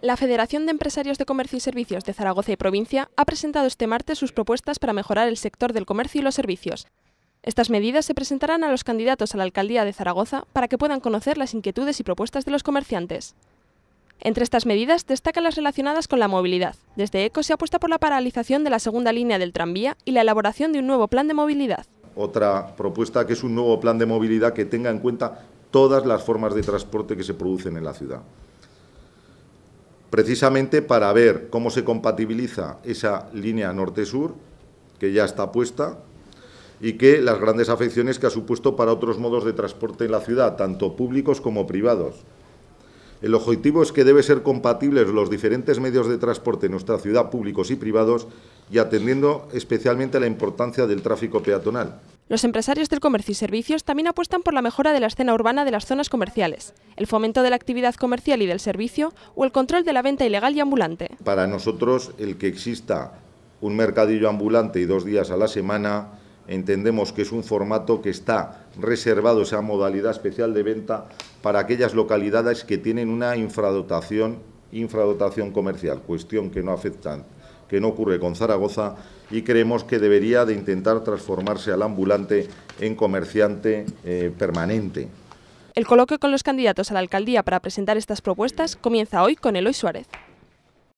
La Federación de Empresarios de Comercio y Servicios de Zaragoza y Provincia ha presentado este martes sus propuestas para mejorar el sector del comercio y los servicios. Estas medidas se presentarán a los candidatos a la alcaldía de Zaragoza para que puedan conocer las inquietudes y propuestas de los comerciantes. Entre estas medidas destacan las relacionadas con la movilidad. Desde ECO se apuesta por la paralización de la segunda línea del tranvía y la elaboración de un nuevo plan de movilidad. Otra propuesta que es un nuevo plan de movilidad que tenga en cuenta todas las formas de transporte que se producen en la ciudad precisamente para ver cómo se compatibiliza esa línea norte-sur, que ya está puesta, y que las grandes afecciones que ha supuesto para otros modos de transporte en la ciudad, tanto públicos como privados. El objetivo es que deben ser compatibles los diferentes medios de transporte en nuestra ciudad, públicos y privados, y atendiendo especialmente a la importancia del tráfico peatonal. Los empresarios del comercio y servicios también apuestan por la mejora de la escena urbana de las zonas comerciales, el fomento de la actividad comercial y del servicio o el control de la venta ilegal y ambulante. Para nosotros, el que exista un mercadillo ambulante y dos días a la semana, entendemos que es un formato que está reservado, esa modalidad especial de venta, para aquellas localidades que tienen una infradotación, infradotación comercial, cuestión que no afecta, que no ocurre con Zaragoza y creemos que debería de intentar transformarse al ambulante en comerciante eh, permanente. El coloquio con los candidatos a la alcaldía para presentar estas propuestas comienza hoy con Eloy Suárez.